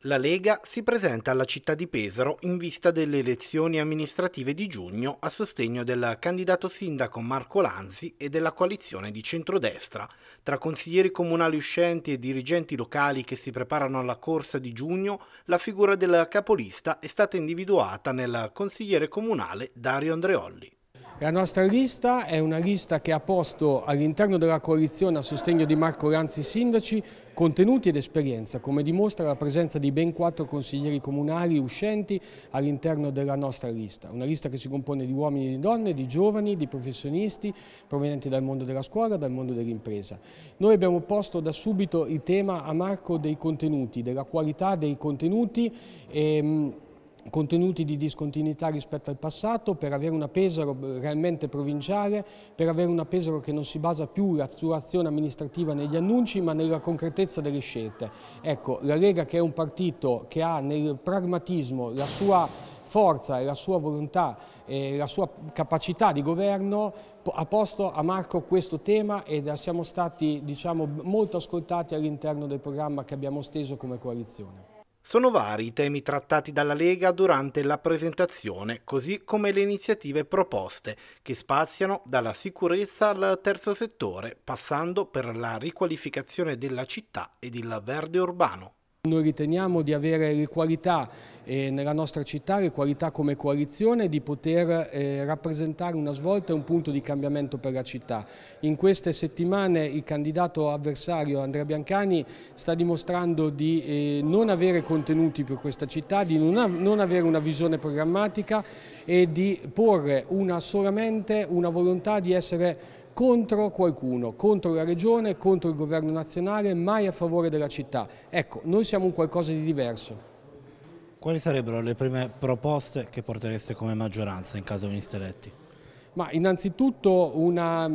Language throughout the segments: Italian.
La Lega si presenta alla città di Pesaro in vista delle elezioni amministrative di giugno a sostegno del candidato sindaco Marco Lanzi e della coalizione di centrodestra. Tra consiglieri comunali uscenti e dirigenti locali che si preparano alla corsa di giugno, la figura del capolista è stata individuata nel consigliere comunale Dario Andreolli. La nostra lista è una lista che ha posto all'interno della coalizione a sostegno di Marco Lanzi sindaci contenuti ed esperienza, come dimostra la presenza di ben quattro consiglieri comunali uscenti all'interno della nostra lista. Una lista che si compone di uomini e di donne, di giovani, di professionisti provenienti dal mondo della scuola, dal mondo dell'impresa. Noi abbiamo posto da subito il tema a Marco dei contenuti, della qualità dei contenuti. E, ehm, contenuti di discontinuità rispetto al passato, per avere una Pesaro realmente provinciale, per avere una Pesaro che non si basa più sull'azione amministrativa negli annunci ma nella concretezza delle scelte. Ecco, la Lega che è un partito che ha nel pragmatismo la sua forza e la sua volontà e la sua capacità di governo ha posto a Marco questo tema ed siamo stati diciamo, molto ascoltati all'interno del programma che abbiamo steso come coalizione. Sono vari i temi trattati dalla Lega durante la presentazione, così come le iniziative proposte, che spaziano dalla sicurezza al terzo settore, passando per la riqualificazione della città ed il verde urbano. Noi riteniamo di avere le qualità eh, nella nostra città, le qualità come coalizione, di poter eh, rappresentare una svolta e un punto di cambiamento per la città. In queste settimane il candidato avversario Andrea Biancani sta dimostrando di eh, non avere contenuti per questa città, di non, av non avere una visione programmatica e di porre una solamente una volontà di essere contro qualcuno, contro la regione, contro il governo nazionale, mai a favore della città. Ecco, noi siamo un qualcosa di diverso. Quali sarebbero le prime proposte che portereste come maggioranza in caso veniste eletti? Ma innanzitutto una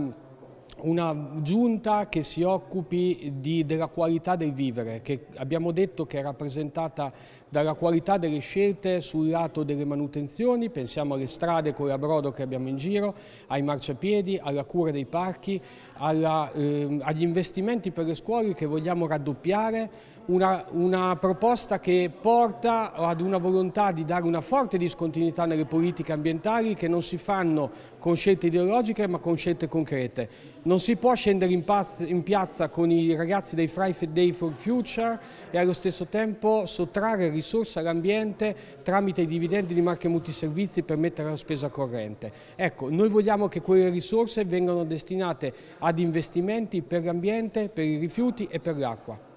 una giunta che si occupi di, della qualità del vivere, che abbiamo detto che è rappresentata dalla qualità delle scelte sul lato delle manutenzioni, pensiamo alle strade con l'abrodo che abbiamo in giro, ai marciapiedi, alla cura dei parchi, alla, eh, agli investimenti per le scuole che vogliamo raddoppiare, una, una proposta che porta ad una volontà di dare una forte discontinuità nelle politiche ambientali che non si fanno con scelte ideologiche ma con scelte concrete. Non si può scendere in, piazza, in piazza con i ragazzi dei Friday for Future e allo stesso tempo sottrarre risorse all'ambiente tramite i dividendi di marche multiservizi per mettere la spesa corrente. Ecco, noi vogliamo che quelle risorse vengano destinate ad investimenti per l'ambiente, per i rifiuti e per l'acqua.